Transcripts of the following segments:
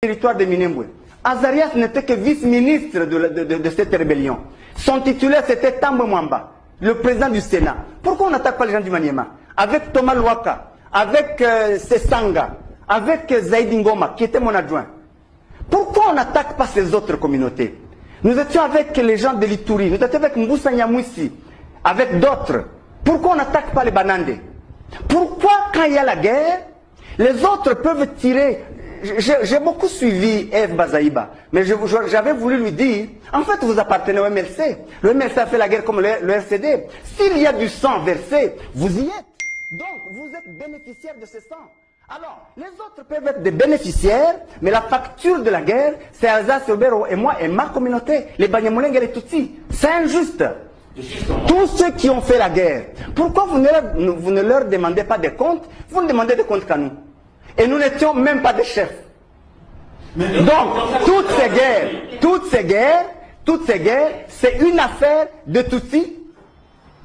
territoire de Minemwe, Azarias n'était que vice-ministre de, cette rébellion. Son titulaire, c'était Tambo Mwamba, le président du Sénat. Pourquoi on n'attaque pas les gens du Maniema Avec Thomas Louaka, avec euh, Sesanga, avec euh, Zaïd Ngoma, qui était mon adjoint. Pourquoi on n'attaque pas ces autres communautés Nous étions avec les gens de l'Itouri, nous étions avec Mboussa avec d'autres. Pourquoi on n'attaque pas les Banandés Pourquoi, quand il y a la guerre, les autres peuvent tirer j'ai beaucoup suivi Eve Bazaïba, mais j'avais voulu lui dire, en fait, vous appartenez au MLC. Le MLC a fait la guerre comme le, RCD. S'il y a du sang versé, vous y êtes. Donc, vous êtes bénéficiaire de ce sang. Alors, les autres peuvent être des bénéficiaires, mais la facture de la guerre, c'est Azaz, Obero et moi et ma communauté, les Banyamuleng et les Tutsis. C'est injuste. Tous ceux qui ont fait la guerre, pourquoi vous vous ne leur demandez pas des comptes Vous ne demandez des comptes qu'à nous et nous n'étions même pas des chefs. Donc, toutes ces guerres, toutes ces guerres, toutes ces guerres, c'est une affaire de Tutsi.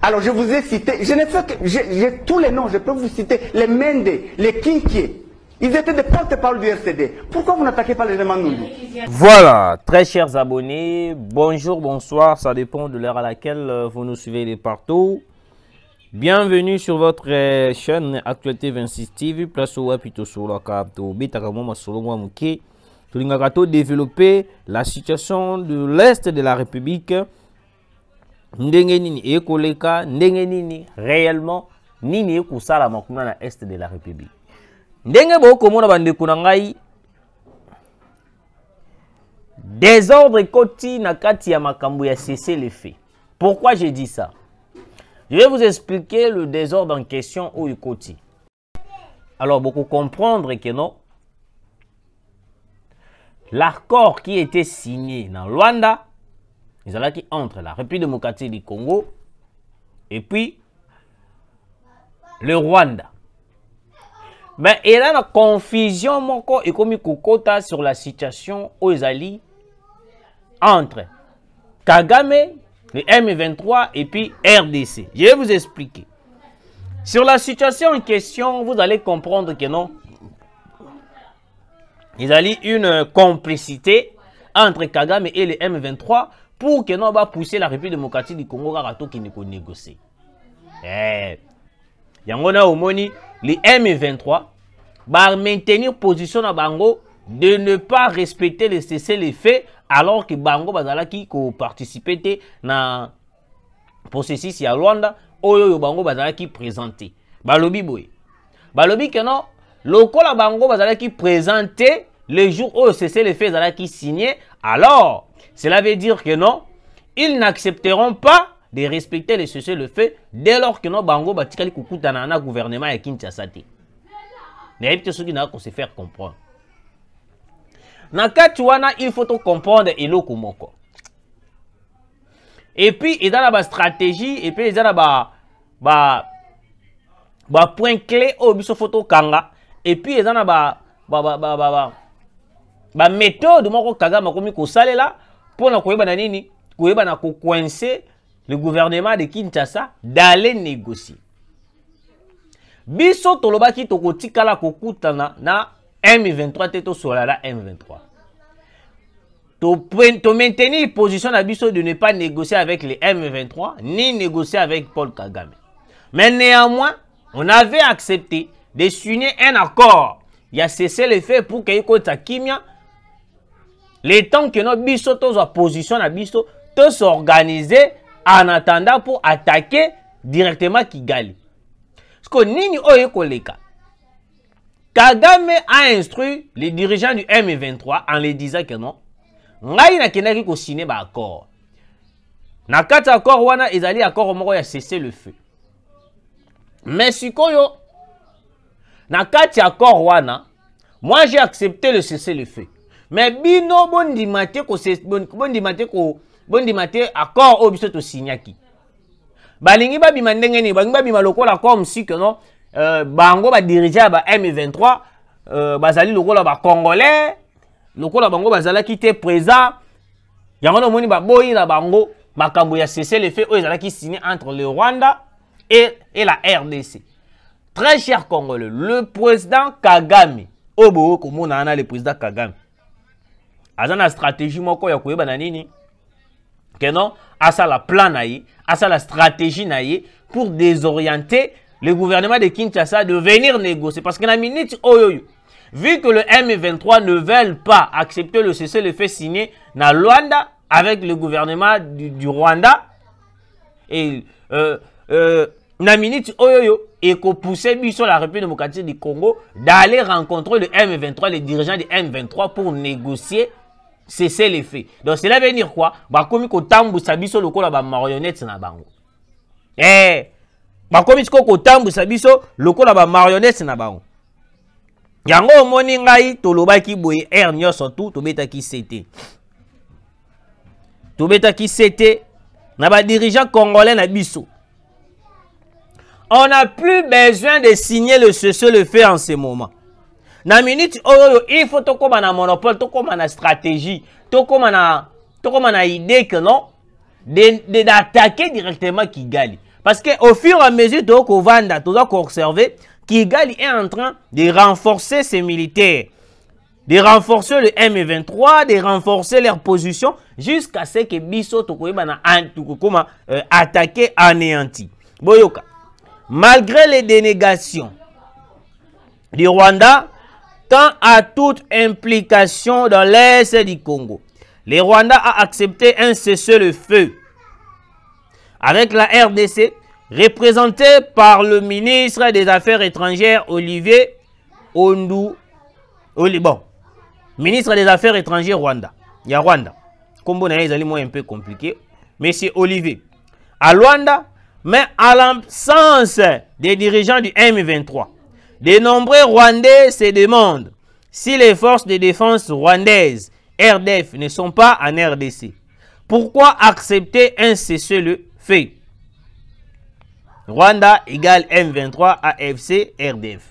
Alors, je vous ai cité, je n'ai fait que, j'ai tous les noms, je peux vous citer, les Mende, les Kinkie, Ils étaient des porte-parole du RCD. Pourquoi vous n'attaquez pas les Mandoulou Voilà, très chers abonnés, bonjour, bonsoir, ça dépend de l'heure à laquelle euh, vous nous suivez les partout. Bienvenue sur votre euh, chaîne Actualité 26 TV, place au plutôt sur la carte au Tulingakato développer la situation de l'Est de la République. Ndengenini et Koleka, Ndengenini réellement, Nini kousala Koussala Makuna na Est de la République. Ndenge Komona, Mona Bandekunangai, désordre Koti Nakati Katia ya cessé le fait. Pourquoi j'ai dit ça? Je vais vous expliquer le désordre en question au Yukoti. Alors, beaucoup comprendre que non. L'accord qui était signé dans Luanda, a là qui entre la République démocratique du Congo et puis le Rwanda. Mais il y a la confusion moko et comme kokota sur la situation aux alliés entre Kagame le M23 et puis RDC. Je vais vous expliquer. Sur la situation en question, vous allez comprendre que non. Il y a une complicité entre Kagame et le M23 pour que non va pousser la République démocratique du Congo à qui ne peut Eh. Yangona le M23 va maintenir position à Bango de ne pas respecter les cessez les faits alors que bango bazalaki participer te na processus ya Luanda oyo oyo bango bazalaki présente balobi boy. balobi non lokola bango bazalaki présenté le jour oyo c'est le fait ezalaki e signé alors cela veut dire que non ils n'accepteront pas de respecter le cessez le fait e dès lors que non bango batikali kokutana na gouvernement ya kinshasa te nayebi te n'a naa se faire comprendre na kati wana il faut tocomprendre eloko moko epuis eza na bastratégie epuis eza na ba, ba, bapoint clé oyo biso fo tokanga epuis eza na baméthode ba, ba, ba, ba, ba, ba moko kagame akomi kosalela mpona koyebana nini koyebana kokoince le gouvernement de kinshasa dale négocie biso tolobaki tokotikala kokutana na M23 au solala M23 to, maintenir position na de ne pas négocier avec les M23 ni négocier avec Paul Kagame mais néanmoins on avait accepté de signer un accord il y a cessé le fait pour que kimia les temps que notre biso position na te s'organiser en attendant pour attaquer directement Kigali Ce que nini avons Kagame a instruit les dirigeants du M23 en les disant que non. Ngai na kenaki ko signer ba accord. Na kati accord wana ezali accord moko ya cesser le feu. Mais sikoyo na kati accord wana moi j'ai accepté le cesser le feu. Mais bino bondima te ko bondima te ko bondima te accord obiso to signaki. Balingi ba ndenge ni ba babima lokola si que non bango ba ba m23 euh, bazali bah, bah, euh, bah, congolais. Il lokola bango qui était présent yango a dit qu'il na bango ya le signé entre le rwanda et, et la rdc très cher congolais le président kagame obo le président kagame stratégie moko ya koyeba na la plan la stratégie pour désorienter le gouvernement de Kinshasa de venir négocier. Parce que la minute, oh, vu que le M23 ne veulent pas accepter le cessez-le-feu signé dans Luanda avec le gouvernement du, Rwanda, et euh, euh, la minute, oh, yo et qu'on poussait sur la République démocratique du Congo d'aller rencontrer le M23, les dirigeants du M23 pour négocier cessez le faits. Donc cela veut dire quoi Bah comme il y sabi sur le col à marionnette na bango. Eh bakomi sikoyo kotambwisa biso lokola bamarionnete na bango yango omoni ngai tolobaki boye aire tobeta tu tobetaki sete qui sete na dirigeant congolais na biso on a plus besoin de signer le cessez le fait en ce moment na minute il faut tokóma na monopole tokóma na stratégie tokóma na idée que non d'attaquer directement kigali parce qu'au fur et à mesure de Kovanda, tout est en train de renforcer ses militaires, de renforcer le M23, de renforcer leur position jusqu'à ce que Bissot soit euh, attaqué, anéanti. Boyoka, malgré les dénégations du Rwanda, tant à toute implication dans l'Est du Congo, le Rwanda a accepté un cessez-le-feu avec la RDC, représentée par le ministre des Affaires étrangères Olivier Ondou Bon, Ministre des Affaires étrangères Rwanda. Il y a Rwanda. Comme vous c'est un peu compliqué. Monsieur Olivier. À Rwanda, mais à l'absence des dirigeants du M23. De nombreux Rwandais se demandent si les forces de défense rwandaises RDF ne sont pas en RDC. Pourquoi accepter un cessez-le fait. Rwanda égale M23 AFC RDF.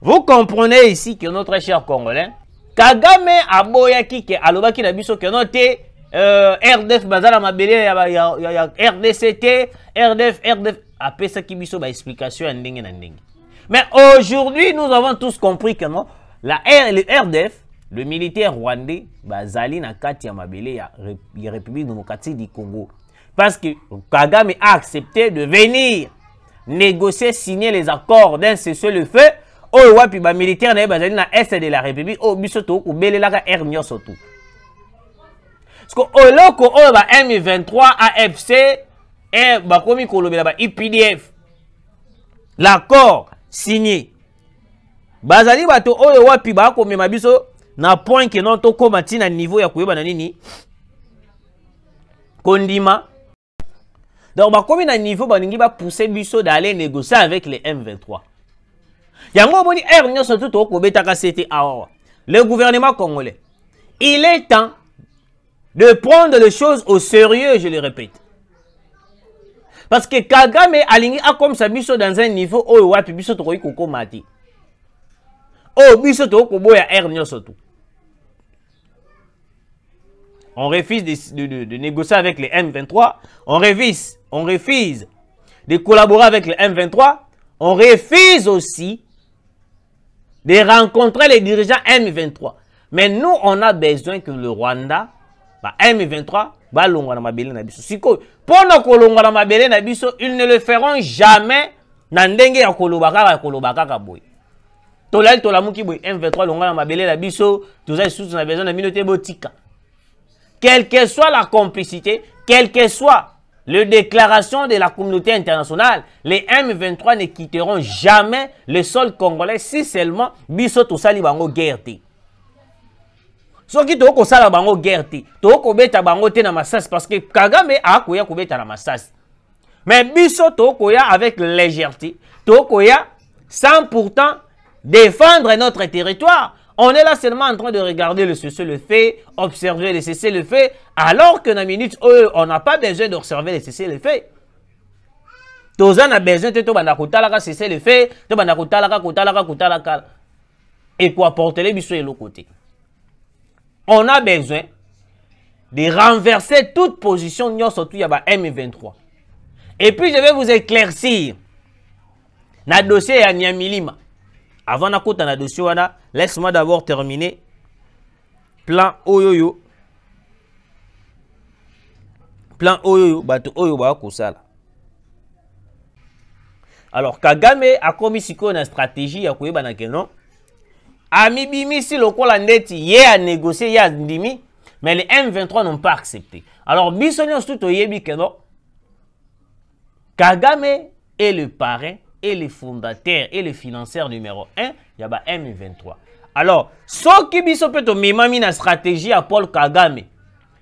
Vous comprenez ici que notre cher Congolais, Kagame aboyaki ke alobaki na biso que noté euh, RDF bazala mabele ya, ya, RDCT, RDF, RDF. Après ça, qui biso ba explication ding na ding Mais aujourd'hui, nous avons tous compris que non, la le RDF, le militaire rwandais, bazali na kati ya mabele ya, ya République démocratique du Congo. Parce que Kagame a accepté de venir négocier, signer les accords d'un cessez-le-feu oyo wapi bamilitaire na n'est pas de la république au biso ou aire nyonso Soto. parceke eloko oyo ba m23 afc est bakomi kolobela ba IPDF, l'accord signé bazali bato oyo wapi bakomema biso na point que non kenon tokóma à niveau ya na nini kondima donc bah, a un niveau bah, va pousser Bissot d'aller négocier avec les m23 yango bah, boni. surtout au le gouvernement congolais il est temps de prendre les choses au sérieux je le répète parce que kagame comme ça Bissot dans un niveau où oh, y a biso tokoki kokoma te oyo oh, biso train ya nyonso surtout. On refuse de, négocier avec les M23. On refuse, on de collaborer avec les M23. On refuse aussi de rencontrer les dirigeants M23. Mais nous, on a besoin que le Rwanda, bah, M23, balongwa na biso sikoyo biso ils ne le feront jamais Nandenge ya koloba kaka ya koloba kaka boye tolali tolamuki boy m23 na na biso toza na besoin na bino quelle que soit la complicité, quelle que soit la déclaration de la communauté internationale, les M23 ne quitteront jamais le sol congolais si seulement biso guerre. Ce qui guerre bissot tokosala bango guerre tu as bango dans na parce que kagame été dans la masse. mais biso tokoya avec légèreté as sans pourtant défendre notre territoire on est là seulement en train de regarder le cessez le fait observer le cessez le fait alors que dans la minute, on n'a pas besoin d'observer le cessez-le-feu. Tozan a besoin de la de cessez le cessez-le-fait, kota la le la et pour porter les bisous de l'autre côté. On a besoin de renverser toute position surtout yaba M23. Et puis je vais vous éclaircir na dossier ya avant nakota la dossier laisse-moi d'abord terminer plan oyoyo plan oyoyo bato oyo bakosala alors kagame a ici une stratégie ya bimi si non amibimisi lokola ndeti y y ya ndimi mais les m23 n'ont pas accepté alors biso tout tu kagame est le parrain et les fondateurs et les financiers numéro 1 il y a M23 alors qui biso mpe tomemami na stratégie à paul kagame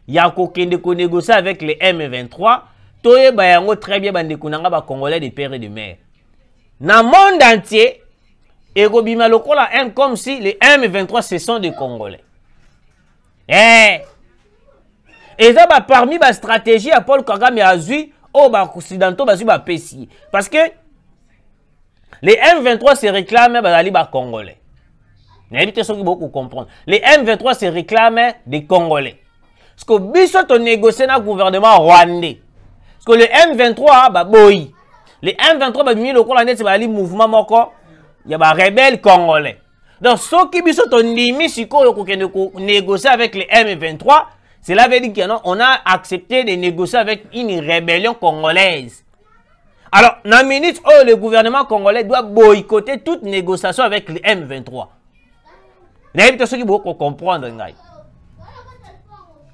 ya kokende négocié avec les m23 toyeba yango très bien bande kunanga ba congolais de père et de Dans le monde entier y lokola un comme si les m23 ce sont des congolais eh! et ça bah, parmi la stratégie à paul kagame oh, bah, occidentaux un peu de bapesi parce que les M23 se réclament des ba congolais. Nayebi qui soki faut comprendre. Les M23 se réclament des congolais. Ce que biso négocié dans le gouvernement rwandais. Ce que le M23 ah, ba boy. Les M23 ba le lokola neti bah, le mouvement moko ya ba rebelle congolais. Donc ce qui biso négocié négocier avec les M23 cela veut dire qu'on a accepté de négocier avec une rébellion congolaise. Alors, dans la minute oh, le gouvernement congolais doit boycotter toute négociation avec le M23, il y a faut comprendre.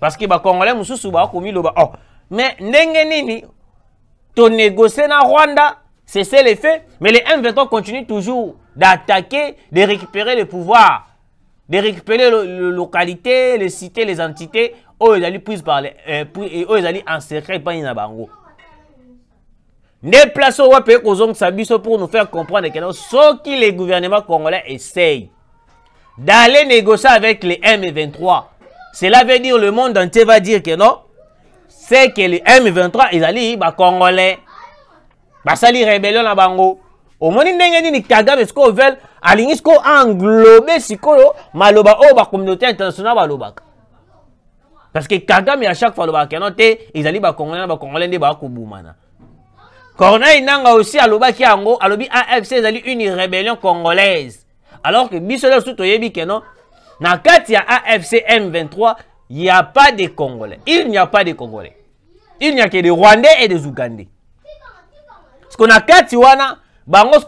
Parce que les bah, Congolais ont commis le oh. Mais, nini, ton négocier dans Rwanda, c'est le fait, mais les M23 continuent toujours d'attaquer, de récupérer le pouvoir, de récupérer les localités, les cités, les entités, où oh, ils allaient prises par les, euh, oh, ils allaient encercler par les Nabango placez place au ape kozongisa pour nous faire comprendre que ce que le gouvernement congolais essaye d'aller négocier avec les M23 cela veut dire le monde entier va dire que non c'est que les M23 ils bah, Congolais. bah, ça les rébellion na bango omoni ndenge nini kagame sikoyo vele ce qu'on englobe sikoyo maloba la oh, bah, communauté internationale balobaka parce que kagame à chaque fois alobaka keno te congolais bah, Congolais, congolais bacongolais nde bakobumana hein. Corneille Nanga aussi a à alobi AFC une rébellion congolaise alors que biso Soutoyebi que non na AFC M23 il n'y a pas de Congolais il n'y a pas de Congolais il n'y a que des Rwandais et des Ougandais parce que a kati wana Bangos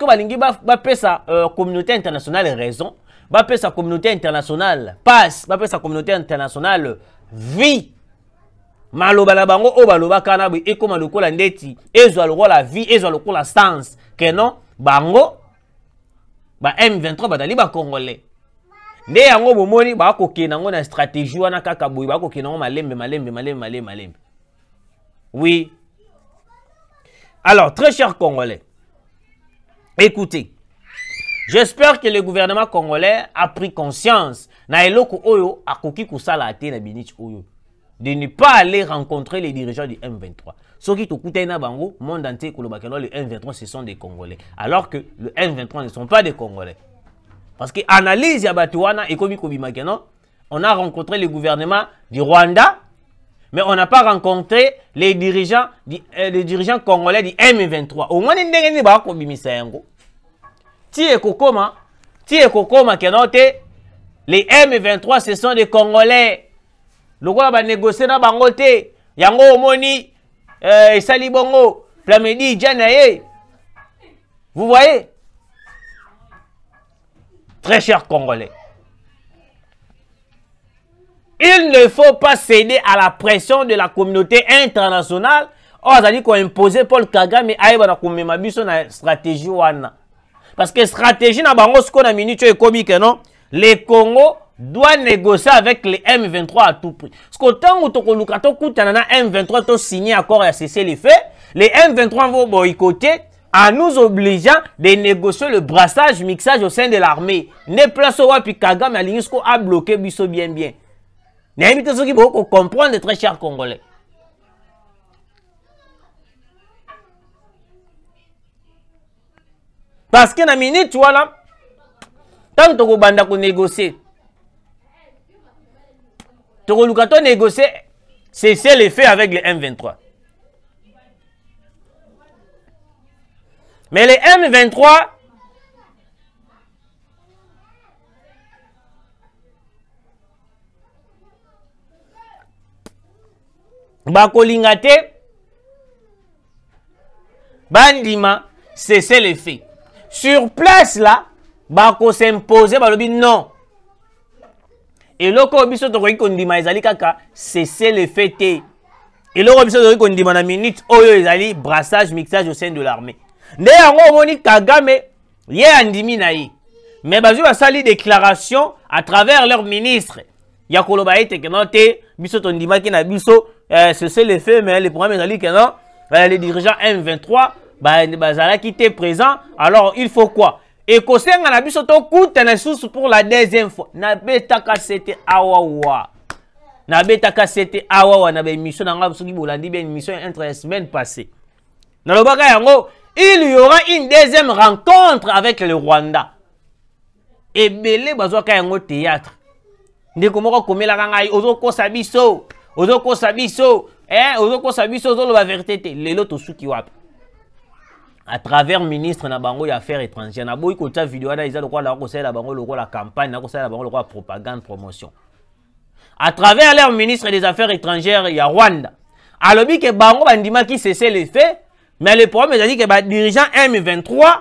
euh, communauté internationale raison La communauté internationale passe La communauté internationale vie maloba la bango oyo balobaka Eko, boye ekóma lokola ndeti ezwa lokola vie ezwa La sens ke non bango ba m23 ba Congolais. nde yango bomoni bakokenda yango na stratégie wana kaka ba kokena yango malembe malembe malembe malembe malembe oui alors très cher congolais écoutez j'espère que le gouvernement congolais a pris conscience na eloko oyo akoki kusala te na biniti oyo de ne pas aller rencontrer les dirigeants du M23. Ce qui te coûte bango, monde entier, le M23, ce sont des Congolais. Alors que le M23 ne sont pas des Congolais. Parce que analyse Yabatuana et Komi on a rencontré le gouvernement du Rwanda, mais on n'a pas rencontré les dirigeants, euh, les dirigeants congolais du M23. Au moins, les M23, ce sont des Congolais lokola négocier na bango te yango omoni euh, esali bongo plamedi ija ye vous voyez très cher congolais il ne faut pas céder à la pression de la communauté internationale oh, dit qu'on imposer paul kagame ayeba na komema biso na stratégie wana parce que stratégie na bango a na minute oyo non les Congos doit négocier avec les M23 à tout prix. Parce qu'autant tant que tokutanana M23 to signé accord et cesser les faits, les M23 vont boycotter en nous obligeant de négocier le brassage, le mixage au sein de l'armée. Ne place au wapi Kagame Alingusko a bloqué bien bien. N'aimite ceux qui vont comprendre, très chers Congolais. Parce que dans la minute, tu vois là, tant que tu as négocié toi négocier cesser les faits avec les M23. Mais les M23 Bako Lingate, bandima cesser les faits. Sur place là, bako s'imposer balobi non. Et oyo biso tokoki kondima ezali kaka cesser le et Et eloko de biso tokoki kondima na minute oyo ezali brassage mixage au sein de l'armée nde yango moni kagame ye andimi na Mais me bazwi basali déclaration à travers leur ministre ya koloba ete non te biso tondimaki na biso eh, cesser le fait mais les le problème ezali non, eh, les dirigeants m 23 qui te présent alors il faut quoi ekosenga na biso tokutana sous pour la deuxième fois ka sete awawa nabetaka sete awawa na baémission na ngai soki bolandi bien émission entre semaine passée nalobaka yango il y aura une deuxième rencontre avec le rwanda bazo ka yango théâtre ndeko moko ozo ko sabiso, ozo ko sabiso, eh? ozokosa biso ozoloba verité te lelo tosuki wapi à travers ministre na bango affaires étrangères na boyi kotia video wana eza lokola na la bango la campagne na la bango de propagande promotion à travers leur ministre des affaires étrangères y il a rwanda alobi ke bango qui cesse les faits mais le problème c'est que le dirigeant m23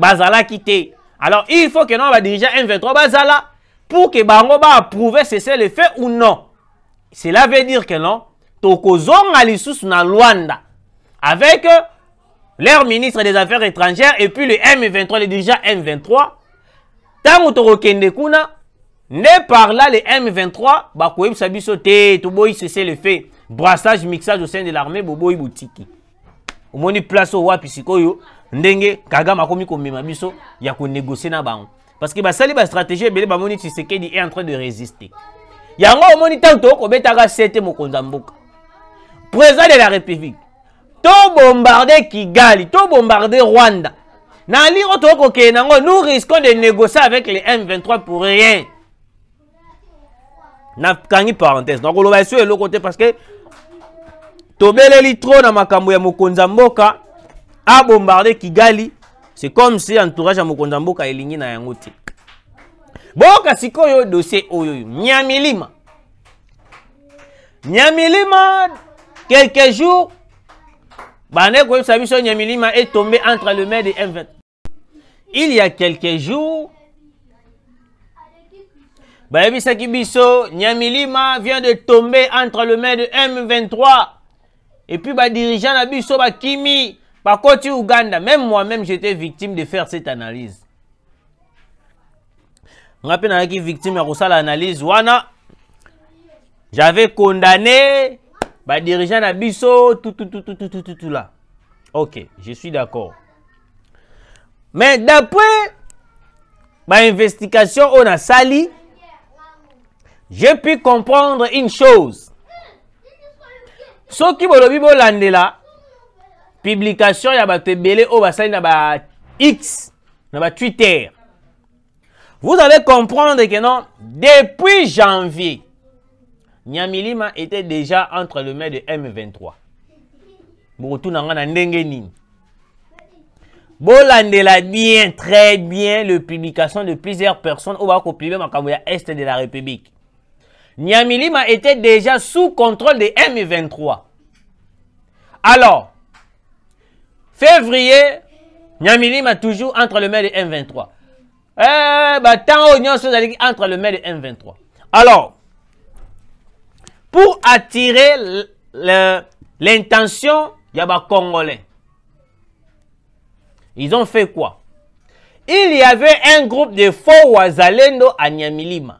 a quitté. alors il faut que non dirigeant m23 bazala pour que bango si cesser les faits ou non cela veut dire que non tokozonga lisusu na Rwanda. avec leur ministre des Affaires étrangères et puis le M23, le déjà M23, tant que kuna, ne par là le M23, bakoyeb sabiso te, toboy cessez le fait, brassage, mixage au sein de l'armée, boboy boutiki. Omoni place au Wapisikoyo, ndenge, kagama Komi, Komi, Mabiso, ya ko négocier na bango. Hein. Parce que basali ba stratégie ebele bamoni Tshisekedi est en train de résister. Yango omoni tant tokobetaka oh, sete mokonza mboka. Président de la République bombardé kigali bombardé rwanda na liro ke nango, nous risquons de négocier avec les m23 pour rien kangi parenthèse Donc va sur l'autre côté parce que tobeleli litro na makambo ya mokonza mboka a kigali c'est comme si entourage ya mokonzi mboka elingi na yango te boka sikoyo dossier oyoyo nyamilima nyamilima quelques jours bandeko koyebisa biso nyamilima est tombé entre le mains de M20 il y a quelques jours bayebisaki biso nyamilima vient de tomber entre le mains de M23 et puis dirigeant la biso bakimi côté uganda même moi-même j'étais victime de faire cette analyse rappelez-vous nazalaki victime ya kosala analyse wana j'avais condamné bah dirigeant na biso oh, tout tout tout tout tout tout tout, tout là. OK, je suis d'accord. Mais d'après ma investigation on a sali j'ai pu comprendre une chose. qui ce soki bolobi là, publication y a te ebele au basali na ba x na ba twitter vous allez comprendre que non depuis janvier Nyamilima était déjà entre le maire de M23. Bolandela bien, très bien, le publication de plusieurs personnes au Bakopimé Makamouya Est de la République. Nyamilima était déjà sous contrôle de M23. Alors, février, Nyamilima toujours entre le maire de M23. Eh, bah, tant au entre le maire de M23. Alors, pour attirer l'intention Yaba Congolais. Ils ont fait quoi Il y avait un groupe de faux Wazalendo à Nyamilima.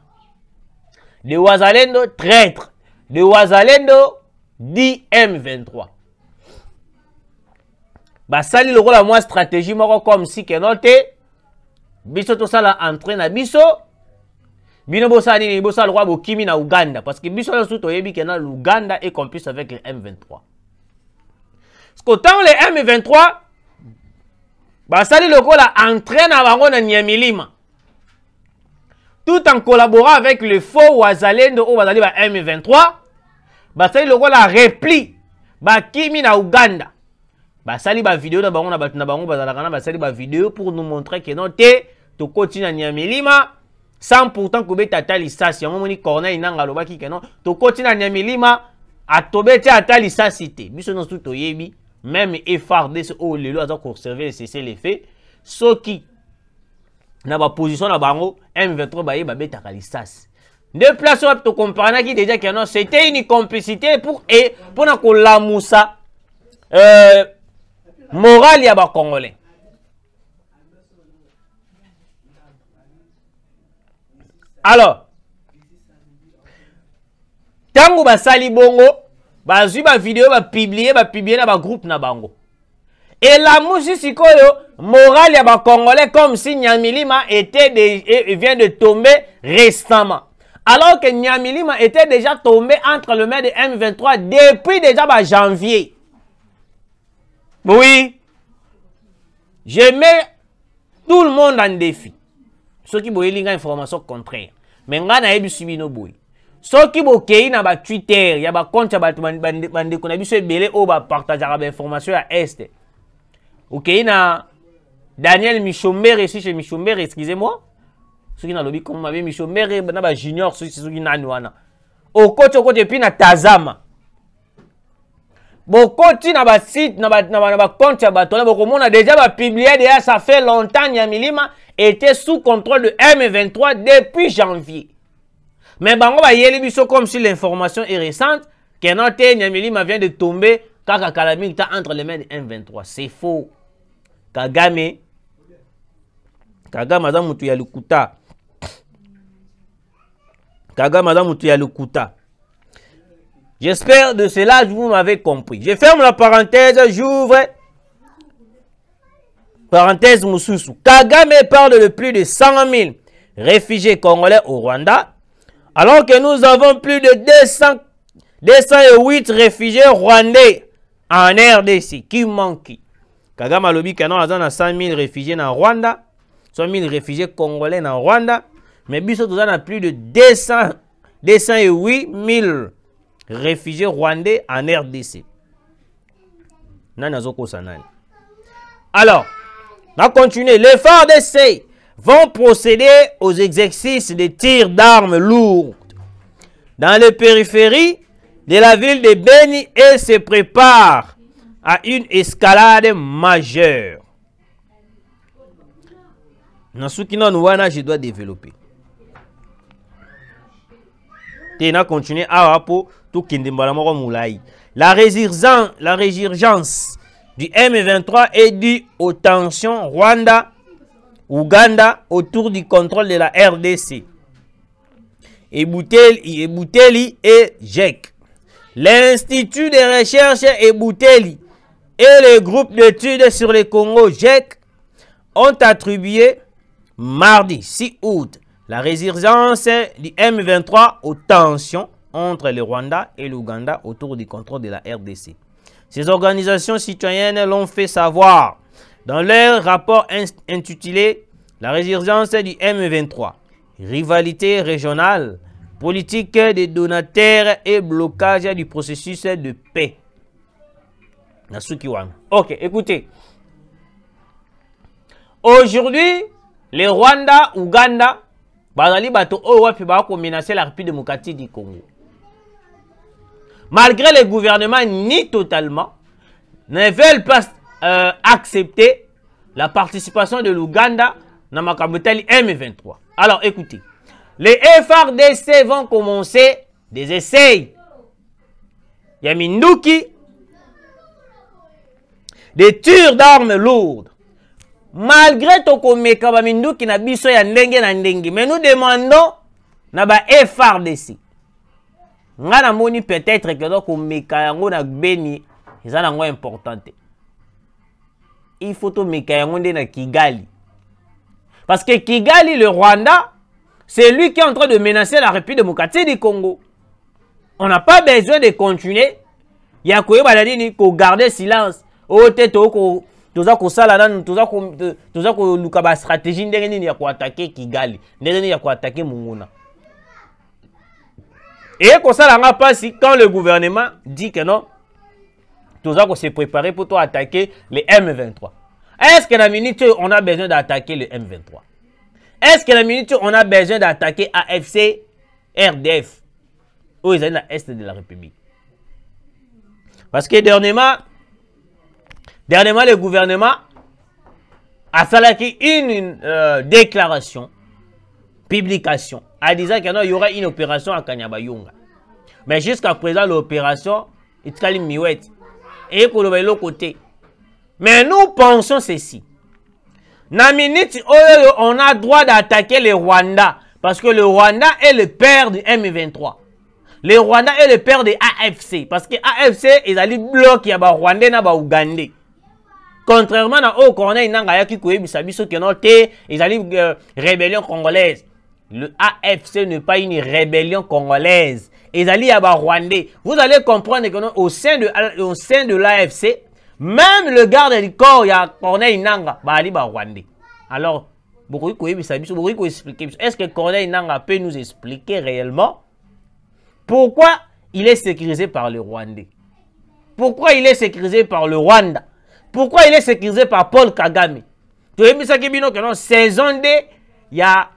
Des Wazalendo traîtres. Des Wazalendo m 23 Bah, ça, le rôle moi, stratégie, comme si, que noté, Bissot tout ça, à à biso, bino bosani nini bosala lokola bokimi na uganda que biso nyonso toyebi kena luganda est complice avec le m23 parceke le m23 basali lokola la à bango na nyamilima tout en collaborant avec le faux wazalendo oyo ba m23 basali lokola repli bakimi na uganda basali bavideo na bango na bato na ba bazalaka basali vidéo pour nous montrer que non te continues na nyamilima sans pourtant kobeta ata si to omoni corneille n'a a ke non tokoti na nyamilima atobeti ata yebi, même biso nyonso tu toyebi meme efardc oyo oh, lelo aza conserve qui lefe soki na position na bango m23 baye babetaka lisasi Ne place wapi qui déjà que non c'était une complicité pour et eh, e l'a moussa euh, morale ya congolais. alors que basali bongo ba publier, publier publier na groupe na bango si sikoyo morale ya congolais comme si nyamilima était vient de tomber récemment alors que nyamilima était déjà tombé entre le maire de m23 depuis déjà janvier oui je mets tout le monde en défi ceux qui est une information contraire me ngai nayebisi bino boye soki bokei na batwitter ya bakonte ya bato bandeko na biso ebele oyo bapartageaka bainformation ya este okei na daniel michombere siche michombere excuse moi soki nalobi komo mabe michombere na bajunior soki nani wana okoti okoti epuis na tazama bokoti na basite na bakonte ya bato wana bokomona deja bapiblie deya ça fait longtemps ya milima était sous contrôle de M23 depuis janvier. Mais bango va y biso comme si l'information est récente, Kenan Te m'a vient de tomber kaka kalamita entre les mains de M23. C'est faux. Kagame Kagame Madame mutu ya Kaga, Kagame mutu J'espère de cela, vous m'avez compris. Je ferme la parenthèse, j'ouvre Parenthèse Moussousou. Kagame parle de plus de 100 000 réfugiés congolais au Rwanda, alors que nous avons plus de 200, 208 réfugiés rwandais en RDC. Qui manque Kagame a lobi que nous 100 000 réfugiés dans Rwanda, 100 000 réfugiés congolais dans Rwanda, mais biso nous avons plus de 200, 208 000 réfugiés rwandais en RDC. Alors, on continuer. Les forts d'essai vont procéder aux exercices de tirs d'armes lourdes dans les périphéries de la ville de Beni et se prépare à une escalade majeure. Dans ce qui je dois développer. Tena continue à rapport tout la résistance, la résurgence du M23 est dû aux tensions Rwanda, Ouganda autour du contrôle de la RDC. Ebouteli, et GEC. L'Institut de recherche Ebouteli et le groupe d'études sur le Congo GEC ont attribué mardi 6 août la résurgence du M23 aux tensions entre le Rwanda et l'Ouganda autour du contrôle de la RDC. Ces organisations citoyennes l'ont fait savoir dans leur rapport intitulé La résurgence du M23, rivalité régionale, politique des donataires et blocage du processus de paix. Ok, écoutez. Aujourd'hui, les Rwanda, Ouganda, Bazali Bato, Bako, menacer la République démocratique du Congo malgré les gouvernements, ni totalement, ne veulent pas euh, accepter la participation de l'Ouganda dans ma M23. Alors écoutez, les FRDC vont commencer des essais. Il y a des tirs d'armes lourdes. Malgré tout, qui n'a biso ya ndenge na ndenge. Mais nous demandons na ba nga moni peut-être que donc meka yango na beni eza nango important te il faut tomeka yango na kigali parce que kigali le rwanda c'est lui qui est en train de menacer la république démocratique du congo on n'a pas besoin de continuer Il ya ni ko garder silence oyo oh, oh, ko toza kosala nanu toza ba stratégie ndenge ni ya attaquer kigali ndenge ni ya attaquer munguna et qu'on s'en rappelle pas si quand le gouvernement dit que non, tout ça qu'on s'est préparé pour toi attaquer les M23. Est-ce que la minute on a besoin d'attaquer le M23? Est-ce que la minute on a besoin d'attaquer AFC, RDF? Ou ils sont l'Est de la République. Parce que dernièrement, dernièrement le gouvernement a fait une, euh, déclaration, publication, en disant qu'il y aura une opération à Kanyabayunga. Mais jusqu'à présent, l'opération, il y miwet. Et l'autre côté. Mais nous pensons ceci. Na minute, oh, oh, oh, on a droit d'attaquer le Rwanda. Parce que le Rwanda est le père du M23. Le Rwanda est le père de AFC. Parce que AFC, ils allaient bloquer les Rwandais et Ougandais. Contrairement à au Corneille, ils allaient euh, rébellion congolaise. Le AFC n'est pas une rébellion congolaise. Ils allaient à Rwandais. Vous allez comprendre que au sein de, de l'AFC, même le garde du corps, il y a Corneille Nanga, bah, il Rwanda. Alors, est-ce que Corneille Nanga peut nous expliquer réellement pourquoi il est sécurisé par le Rwandais Pourquoi il est sécurisé par le Rwanda Pourquoi il est sécurisé par Paul Kagame Tu saison il y a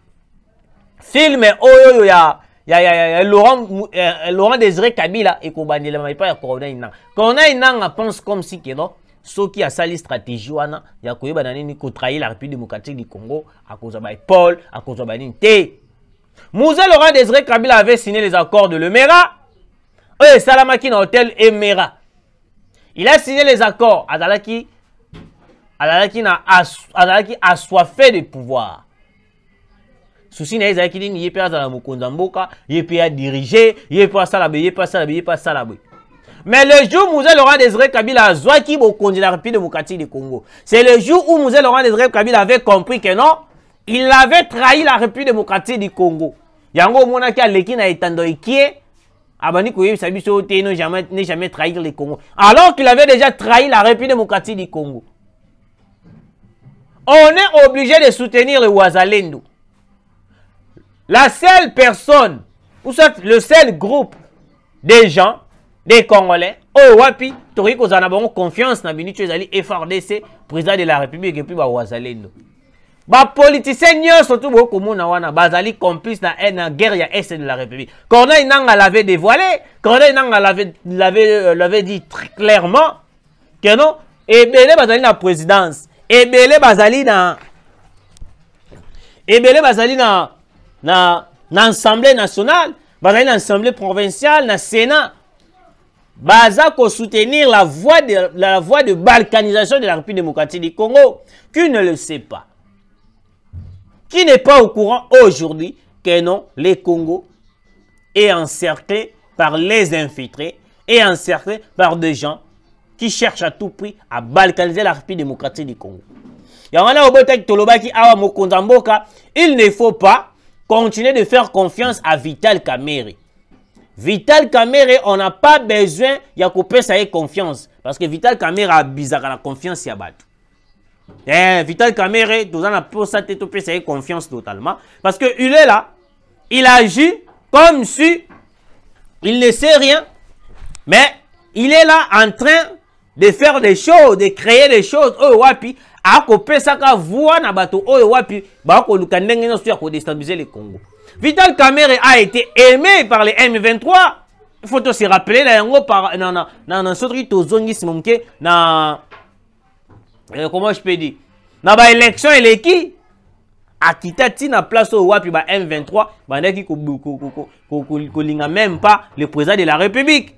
filme oyo oh, ya ya ya ya Laurent euh, euh, Laurent Désiré Kabila et kobandela mais pas ya Corneille Nanga. Corneille Nanga pense comme si que non ceux qui a sali stratégie wana ya koyeba na nini ko trahir la République démocratique du Congo à cause de Paul à cause de banini té. Mouza Laurent Désiré Kabila avait signé les accords de l'Emera et eh, Salamaki na hôtel Emera. Il a signé les accords à Dalaki na à Dalaki assoiffé de pouvoir susi na ye ezalaki nini ye mpe azala na mboka ye mpe adirige ye mpe asala boye ye mpe asala boye ye mpe asala boye Mais le jour où Mouzé Laurent Désiré Kabila a zoaki la République démocratique du Congo, c'est le jour où Mouzé Laurent Désiré Kabila avait compris que non, il avait trahi la République démocratique du Congo. Yango mona ki aleki na etando ikie, abani koyebisa biso te ne jamais ne jamais trahir le Congo. Alors qu'il avait déjà trahi la République démocratique du Congo. On est obligé de soutenir le Ouazalendo. La seule personne, ou soit le seul groupe des gens, des Congolais, oh Wapi, Tori bon confiance na Bini Chezali, FRDC, président de la République, et puis Wazalendo. Ba politicien nyo surtout beaucoup mona wana bazali complice na en guerre ya est de la République. Corneille inanga l'avait dévoilé, Corneille inanga l'avait l'avait euh, l'avait dit très clairement que non ebele bazali na présidence, Et ebele bazali na ebele bazali na na l'Assemblée nationale dans l'Assemblée provinciale, dans le sénat baza soutenir la voie de la voie de balkanisation de la République démocratique du Congo qui ne le sait pas qui n'est pas au courant aujourd'hui que non les Congo est encerclé par les infiltrés et encerclé par des gens qui cherchent à tout prix à balkaniser la République démocratique du Congo. Il ne faut pas continuez de faire confiance à Vital Kamere. Vital Kamere, on n'a pas besoin de y sa confiance parce que Vital Kamere bizarre, la confiance ya Eh, Vital Kamere, ça a posa ça confiance totalement parce que il est là, il agit comme si il ne sait rien mais il est là en train de faire des choses, de créer des choses. Oh, wapi, akopesaka voix na bato oyo wapi bakoluka ndenge nyonso ya déstabiliser le congo vital Kamerhe a été aimé par les m23 Il faut se rappeler na yango na soki tozongisima moke na euh, comment je peux dire na baélection eleki place au wapi ba m23 ko linga même pas le président de la république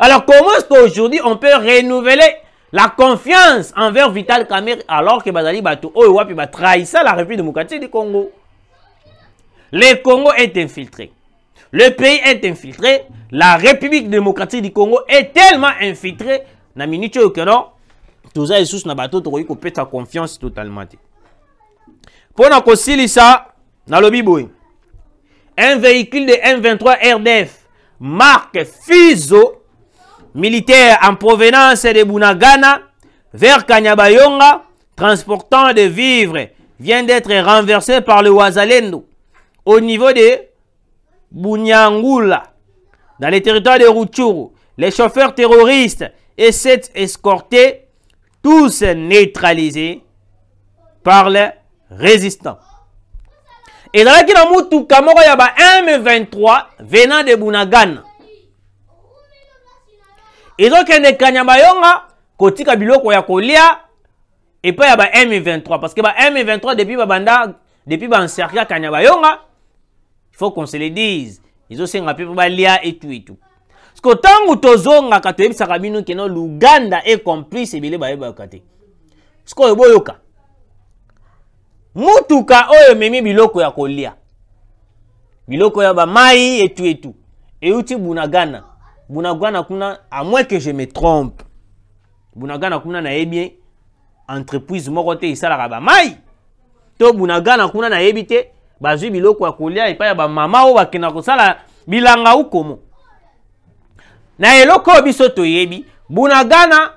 alors comment est-ce qu'aujourd'hui on peut renouveler la confiance envers Vital Kamer alors que bazali bato oh, wapi bah, la République démocratique du Congo. Le Congo est infiltré. Le pays est infiltré. La République démocratique du Congo est tellement infiltrée na minute tout ça toza sous na bato tu ta confiance totalement Pour nous, na un véhicule de M23 RDF marque FISO militaires en provenance de Bunagana vers Kanyabayonga, transportant des vivres, vient d'être renversé par le Wazalendo au niveau de Bunyangula, dans les territoires de Ruchuru. Les chauffeurs terroristes et sept escortés, tous neutralisés par les résistants. Et dans la Kinamutu, Kamoro Yaba M23 venant de Bunagana. ezokende kanya bayonga kotika biloko ya kolia epai ya ba m23 parce que ba m23 depuis babanda depuis baencercle kanya bayonga faut qu'on se le dise ezosenga mpe mpo balia etu etu parceke ntango tozongaka toyebisaka bino keno luganda e complice ebele bayebaka te sike oyo boyoka mutuka oyo ememi biloko ya kolia biloko ya bamai etu etu euti buna ghana bunaga na kuna à moins que je me trompe bunaga na kuna nayebi entreprise moko te esalaka bamai to bunaga na kuna nayebi te bazwi biloko ya kolia epai ya bamama oyo bakenda kosala bilanga ukomo na eloko oyo biso toyebi bunagana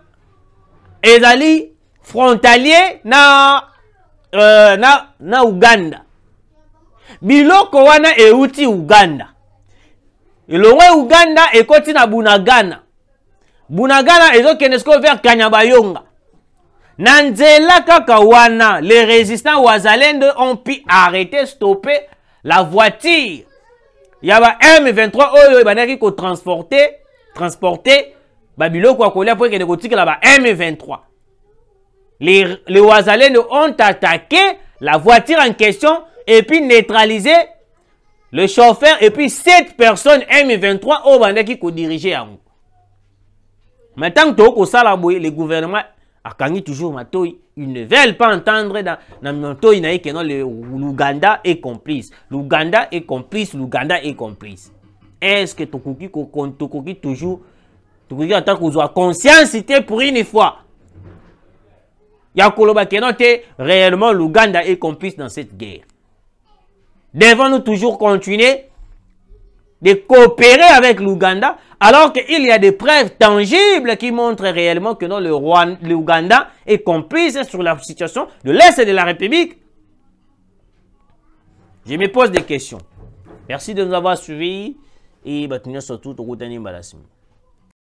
ezali frontalier na, euh, na, na uganda biloko wana euti uganda roi Ouganda uganda ekoti na bunagana bunagana ont kenesko vers kanyabayonga Nanzela kaka wana les résistants wazalende ont pu arrêter stopper la voiture a un m23 oyo ebandaki kotransporte transporte babilo Kwa kolia mpo ekende là m23 les, les ont attaqué la voiture en question et puis neutralisé le chauffeur et puis cette personnes M23 au Rwanda qui co-dirigeaient Maintenant que au le gouvernement a toujours ils ne veulent pas entendre que non est complice. L'Ouganda est complice, l'Ouganda est complice. Est-ce que tokoki ko toujours tokoki en tant que conscience c'était pour une fois. Ya koloba que réellement l'Ouganda est complice dans cette guerre. Devons-nous toujours continuer de coopérer avec l'Ouganda alors qu'il y a des preuves tangibles qui montrent réellement que non, l'Ouganda est complice sur la situation de l'Est de la République Je me pose des questions. Merci de nous avoir suivis et maintenant surtout, au